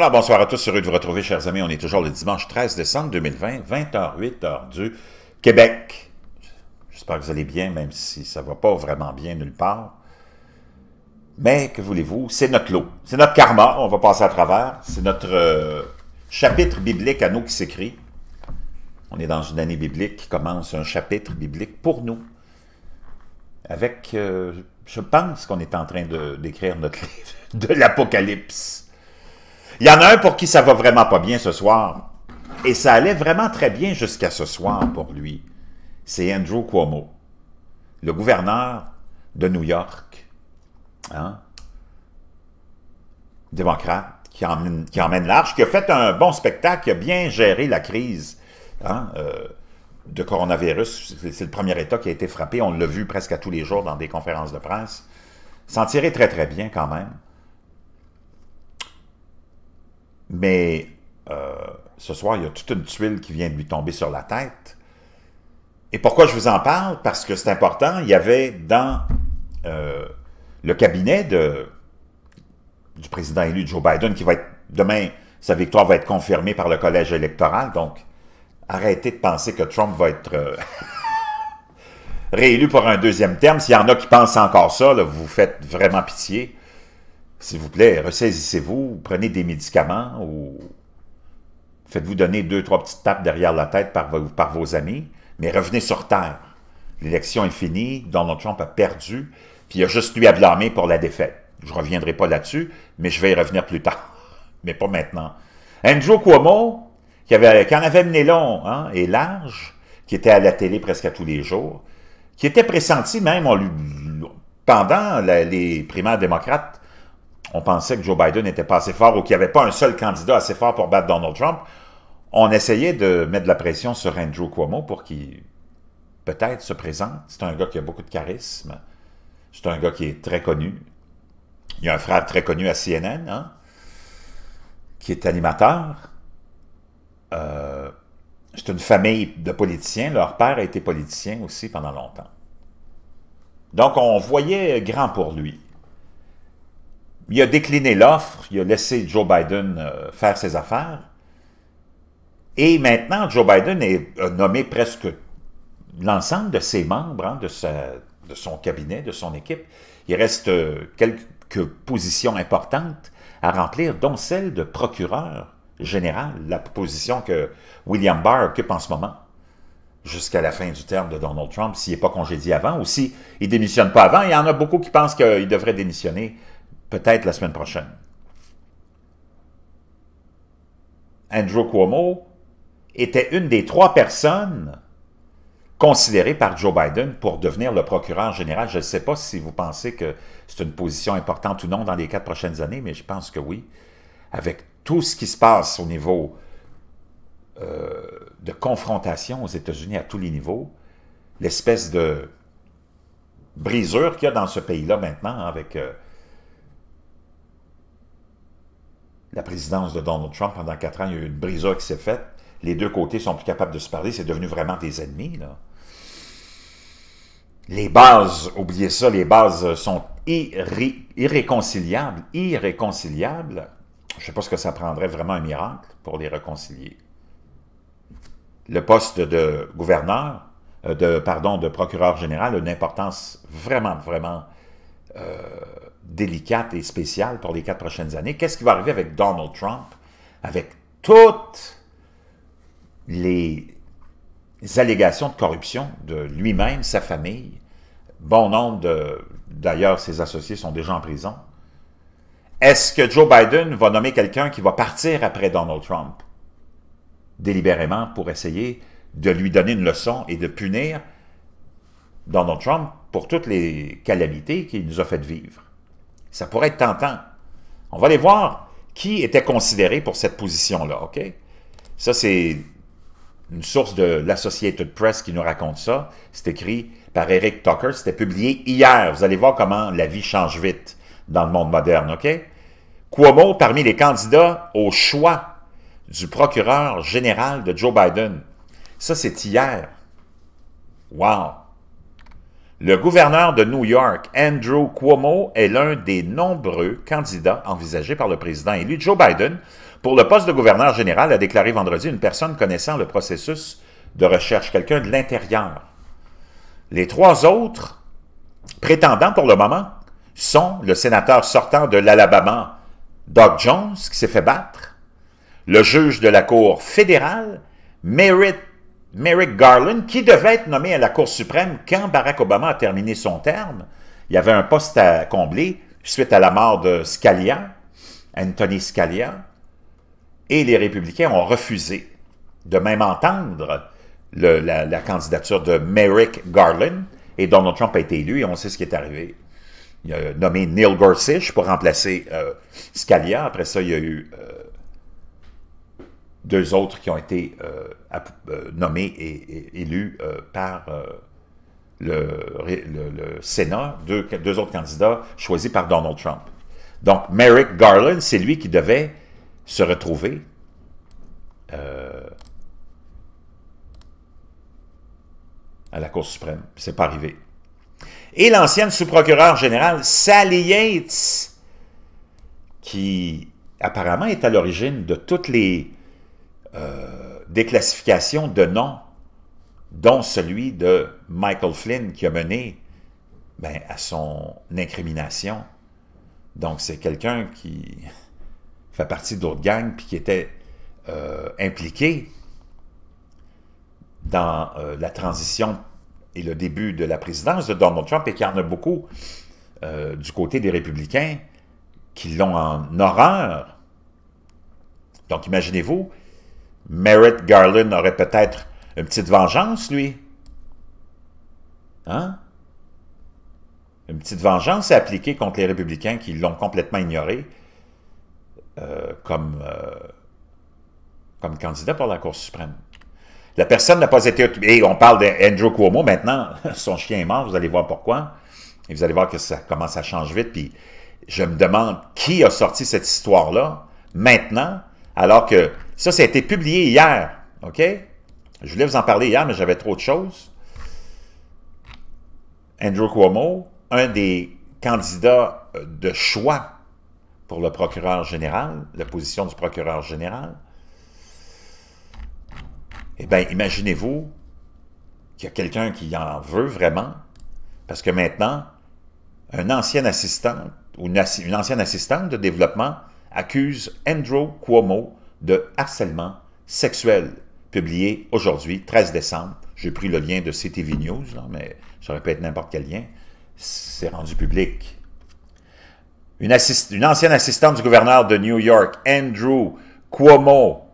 Alors, bonsoir à tous, heureux de vous retrouver, chers amis. On est toujours le dimanche 13 décembre 2020, 20h08, heure du Québec. J'espère que vous allez bien, même si ça ne va pas vraiment bien nulle part. Mais, que voulez-vous, c'est notre lot, c'est notre karma, on va passer à travers, c'est notre euh, chapitre biblique à nous qui s'écrit. On est dans une année biblique qui commence un chapitre biblique pour nous, avec, euh, je pense qu'on est en train d'écrire notre livre de l'Apocalypse. Il y en a un pour qui ça va vraiment pas bien ce soir. Et ça allait vraiment très bien jusqu'à ce soir pour lui. C'est Andrew Cuomo, le gouverneur de New York, hein, démocrate, qui emmène, qui large, qui a fait un bon spectacle, qui a bien géré la crise hein, euh, de coronavirus. C'est le premier État qui a été frappé. On l'a vu presque à tous les jours dans des conférences de presse. S'en tirer très, très bien quand même. Mais euh, ce soir, il y a toute une tuile qui vient de lui tomber sur la tête. Et pourquoi je vous en parle? Parce que c'est important. Il y avait dans euh, le cabinet du président élu Joe Biden, qui va être demain, sa victoire va être confirmée par le collège électoral. Donc, arrêtez de penser que Trump va être euh, réélu pour un deuxième terme. S'il y en a qui pensent encore ça, vous faites vraiment pitié. S'il vous plaît, ressaisissez-vous, prenez des médicaments ou faites-vous donner deux, trois petites tapes derrière la tête par, vos amis, mais revenez sur Terre. L'élection est finie, Donald Trump a perdu, puis il a juste lui à blâmer pour la défaite. Je ne reviendrai pas là-dessus, mais je vais y revenir plus tard, mais pas maintenant. Andrew Cuomo, qui, avait, qui en avait mené long hein, et large, qui était à la télé presque à tous les jours, qui était pressenti même, pendant les primaires démocrates, on pensait que Joe Biden n'était pas assez fort ou qu'il n'y avait pas un seul candidat assez fort pour battre Donald Trump, on essayait de mettre de la pression sur Andrew Cuomo pour qu'il peut-être se présente. C'est un gars qui a beaucoup de charisme. C'est un gars qui est très connu. Il y a un frère très connu à CNN, hein, qui est animateur. Euh, c'est une famille de politiciens. Leur père a été politicien aussi pendant longtemps. Donc, on voyait grand pour lui il a décliné l'offre, il a laissé Joe Biden euh, faire ses affaires. Et maintenant, Joe Biden est, a nommé presque l'ensemble de ses membres, hein, de, de, son cabinet, de son équipe. Il reste euh, quelques positions importantes à remplir, dont celle de procureur général, la position que William Barr occupe en ce moment, jusqu'à la fin du terme de Donald Trump, s'il n'est pas congédié avant, ou s'il ne démissionne pas avant. Il y en a beaucoup qui pensent qu'il devrait démissionner peut-être la semaine prochaine. Andrew Cuomo était une des trois personnes considérées par Joe Biden pour devenir le procureur général. Je ne sais pas si vous pensez que c'est une position importante ou non dans les quatre prochaines années, mais je pense que oui. Avec tout ce qui se passe au niveau euh, de confrontation aux États-Unis à tous les niveaux, l'espèce de brisure qu'il y a dans ce pays-là maintenant avec... Euh, la présidence de Donald Trump, pendant quatre ans, il y a eu une brisure qui s'est faite. Les deux côtés sont plus capables de se parler. C'est devenu vraiment des ennemis, là. Les bases, oubliez ça, les bases sont irréconciliables, irréconciliables. Je ne sais pas ce que ça prendrait vraiment un miracle pour les réconcilier. Le poste de gouverneur, euh, de, pardon, de procureur général a une importance vraiment, vraiment euh, délicate et spéciale pour les quatre prochaines années. Qu'est-ce qui va arriver avec Donald Trump, avec toutes les allégations de corruption de lui-même, sa famille, bon nombre d'ailleurs ses associés sont déjà en prison. Est-ce que Joe Biden va nommer quelqu'un qui va partir après Donald Trump délibérément pour essayer de lui donner une leçon et de punir Donald Trump pour toutes les calamités qu'il nous a fait vivre? Ça pourrait être tentant. On va aller voir qui était considéré pour cette position-là, OK? Ça, c'est une source de l'Associated Press qui nous raconte ça. C'est écrit par Eric Tucker. C'était publié hier. Vous allez voir comment la vie change vite dans le monde moderne, OK? Cuomo, parmi les candidats au choix du procureur général de Joe Biden. Ça, c'est hier. Wow! Le gouverneur de New York, Andrew Cuomo, est l'un des nombreux candidats envisagés par le président élu Joe Biden pour le poste de gouverneur général, a déclaré vendredi une personne connaissant le processus de recherche, quelqu'un de l'intérieur. Les trois autres prétendants pour le moment sont le sénateur sortant de l'Alabama, Doug Jones, qui s'est fait battre, le juge de la Cour fédérale, Merritt Merrick Garland, qui devait être nommé à la Cour suprême quand Barack Obama a terminé son terme. Il y avait un poste à combler suite à la mort de Scalia, Anthony Scalia, et les républicains ont refusé de même entendre la, candidature de Merrick Garland, et Donald Trump a été élu, et on sait ce qui est arrivé. Il a nommé Neil Gorsuch pour remplacer euh, Scalia. Après ça, il y a eu euh, deux autres qui ont été euh, euh, nommés et, élus euh, par le, Sénat, deux, autres candidats choisis par Donald Trump. Donc, Merrick Garland, c'est lui qui devait se retrouver à la Cour suprême. C'est pas arrivé. Et l'ancienne sous-procureure générale Sally Yates, qui apparemment est à l'origine de toutes les euh, déclassification de noms, dont celui de Michael Flynn qui a mené ben, à son incrimination. Donc c'est quelqu'un qui fait partie d'autres gangs puis qui était euh, impliqué dans euh, la transition et le début de la présidence de Donald Trump et qui en a beaucoup du côté des républicains qui l'ont en horreur. Donc imaginez-vous Merritt Garland aurait peut-être une petite vengeance, lui. Hein? Une petite vengeance appliquée contre les républicains qui l'ont complètement ignoré euh, comme, euh, comme candidat pour la Cour suprême. La personne n'a pas été... Et on parle d'Andrew Cuomo maintenant. Son chien est mort, vous allez voir pourquoi. Et vous allez voir que ça commence à changer vite. Puis je me demande qui a sorti cette histoire-là maintenant, alors que ça, ça a été publié hier, OK? Je voulais vous en parler hier, mais j'avais trop de choses. Andrew Cuomo, un des candidats euh, de choix pour le procureur général, la position du procureur général, eh bien, imaginez-vous qu'il y a quelqu'un qui en veut vraiment, parce que maintenant, un ancien assistant ou une ancienne assistante de développement accuse Andrew Cuomo de harcèlement sexuel, publié aujourd'hui, 13 décembre. J'ai pris le lien de CTV News, mais ça aurait pu être n'importe quel lien. C'est rendu public. une ancienne assistante du gouverneur de New York, Andrew Cuomo,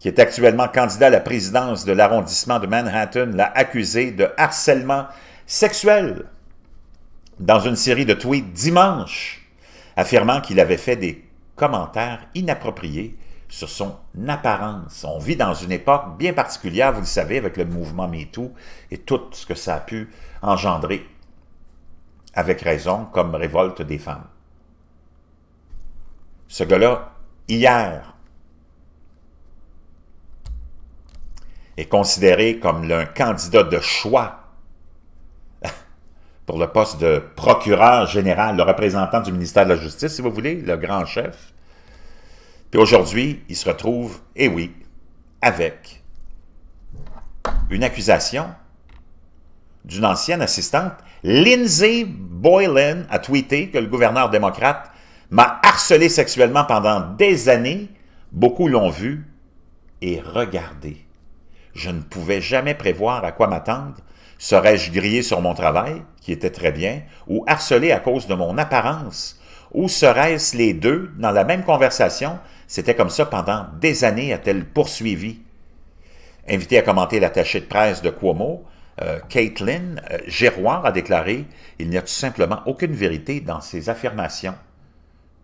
qui est actuellement candidat à la présidence de l'arrondissement de Manhattan, l'a accusé de harcèlement sexuel dans une série de tweets dimanche, affirmant qu'il avait fait des commentaires inappropriés sur son apparence. On vit dans une époque bien particulière, vous le savez, avec le mouvement MeToo et tout ce que ça a pu engendrer, avec raison, comme révolte des femmes. Ce gars-là, hier, est considéré comme un candidat de choix pour le poste de procureur général, le représentant du ministère de la Justice, si vous voulez, le grand chef puis aujourd'hui, il se retrouve, eh oui, avec une accusation d'une ancienne assistante. Lindsay Boylan a tweeté que le gouverneur démocrate m'a harcelé sexuellement pendant des années. Beaucoup l'ont vu et regardé. Je ne pouvais jamais prévoir à quoi m'attendre. Serais-je grillé sur mon travail, qui était très bien, ou harcelé à cause de mon apparence, ou serait-ce les deux dans la même conversation c'était comme ça pendant des années, a-t-elle poursuivi. Invitée à commenter l'attaché de presse de Cuomo, euh, Caitlin euh, Giroir a déclaré « Il n'y a tout simplement aucune vérité dans ses affirmations. »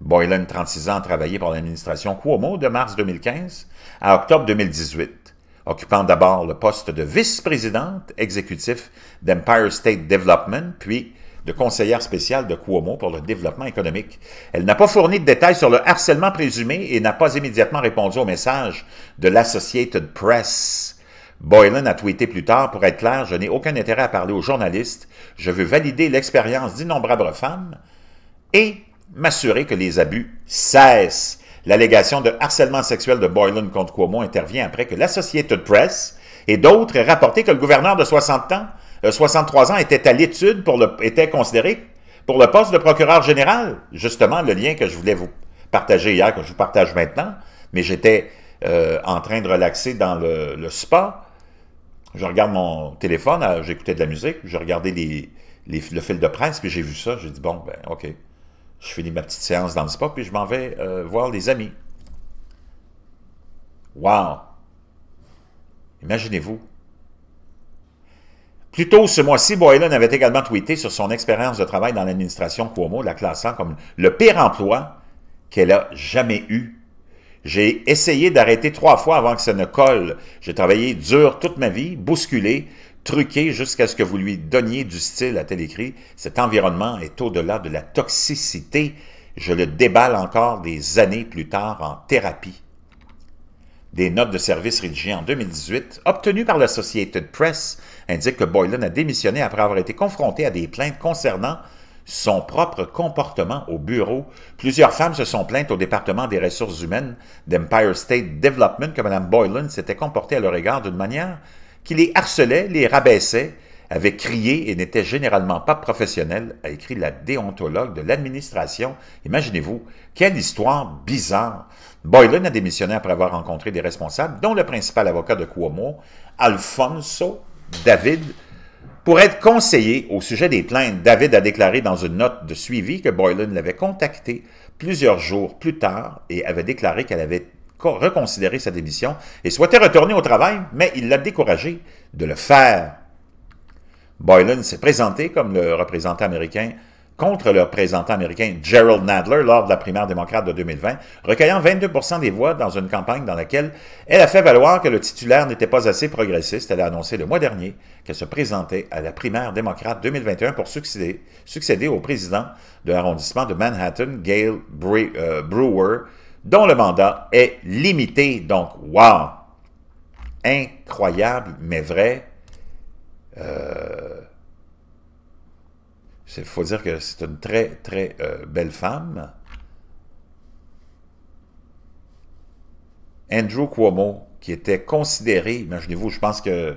Boylan, 36 ans, a travaillé pour l'administration Cuomo de mars 2015 à octobre 2018, occupant d'abord le poste de vice-présidente exécutif d'Empire State Development, puis de conseillère spéciale de Cuomo pour le développement économique. Elle n'a pas fourni de détails sur le harcèlement présumé et n'a pas immédiatement répondu au message de l'Associated Press. Boylan a tweeté plus tard, pour être clair, je n'ai aucun intérêt à parler aux journalistes, je veux valider l'expérience d'innombrables femmes et m'assurer que les abus cessent. L'allégation de harcèlement sexuel de Boylan contre Cuomo intervient après que l'Associated Press et d'autres aient rapporté que le gouverneur de 60 ans 63 euh, ans, était à l'étude, pour était considéré pour le poste de procureur général. Justement, le lien que je voulais vous partager hier, que je vous partage maintenant, mais j'étais euh, en train de relaxer dans le, spa. Je regarde mon téléphone, euh, j'écoutais de la musique, j'ai regardé le fil de presse, puis j'ai vu ça, j'ai dit, bon, ben ok, je finis ma petite séance dans le spa, puis je m'en vais voir les amis. Wow! Imaginez-vous, plus tôt ce mois-ci, Boylan avait également tweeté sur son expérience de travail dans l'administration Cuomo, la classant comme le pire emploi qu'elle a jamais eu. J'ai essayé d'arrêter trois fois avant que ça ne colle. J'ai travaillé dur toute ma vie, bousculé, truqué jusqu'à ce que vous lui donniez du style, a-t-elle écrit. Cet environnement est au-delà de la toxicité. Je le déballe encore des années plus tard en thérapie. Des notes de service rédigées en 2018, obtenues par l'Associated Press, indiquent que Boylan a démissionné après avoir été confronté à des plaintes concernant son propre comportement au bureau. Plusieurs femmes se sont plaintes au département des ressources humaines d'Empire State Development que Mme Boylan s'était comportée à leur égard d'une manière qui les harcelait, les rabaissait avait crié et n'était généralement pas professionnel, a écrit la déontologue de l'administration. Imaginez-vous, quelle histoire bizarre. Boylan a démissionné après avoir rencontré des responsables, dont le principal avocat de Cuomo, Alfonso David, pour être conseillé au sujet des plaintes. David a déclaré dans une note de suivi que Boylan l'avait contacté plusieurs jours plus tard et avait déclaré qu'elle avait reconsidéré sa démission et souhaitait retourner au travail, mais il l'a découragé de le faire. Boylan s'est présenté comme le représentant américain contre le représentant américain Gerald Nadler lors de la primaire démocrate de 2020, recueillant 22 des voix dans une campagne dans laquelle elle a fait valoir que le titulaire n'était pas assez progressiste. Elle a annoncé le mois dernier qu'elle se présentait à la primaire démocrate 2021 pour succéder, au président de l'arrondissement de Manhattan, Gail euh, Brewer, dont le mandat est limité. Donc, wow! Incroyable, mais vrai. Euh, il faut dire que c'est une très, très euh, belle femme. Andrew Cuomo, qui était considéré, imaginez-vous, je pense que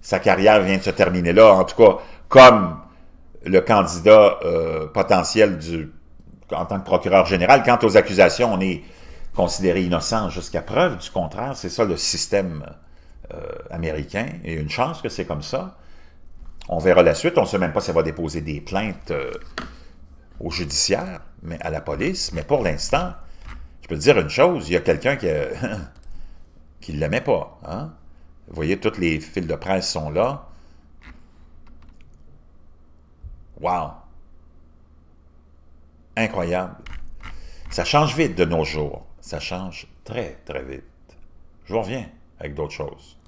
sa carrière vient de se terminer là, en tout cas, comme le candidat euh, potentiel du, en tant que procureur général. Quant aux accusations, on est considéré innocent jusqu'à preuve du contraire. C'est ça le système Il euh, américain, et une chance que c'est comme ça. On verra la suite. On ne sait même pas si elle va déposer des plaintes euh, au judiciaire, mais à la police. Mais pour l'instant, je peux te dire une chose, il y a quelqu'un qui ne euh, l'aimait pas. Hein? Vous voyez, toutes les fils de presse sont là. Wow! Incroyable. Ça change vite de nos jours. Ça change très, très vite. Je vous reviens avec d'autres choses.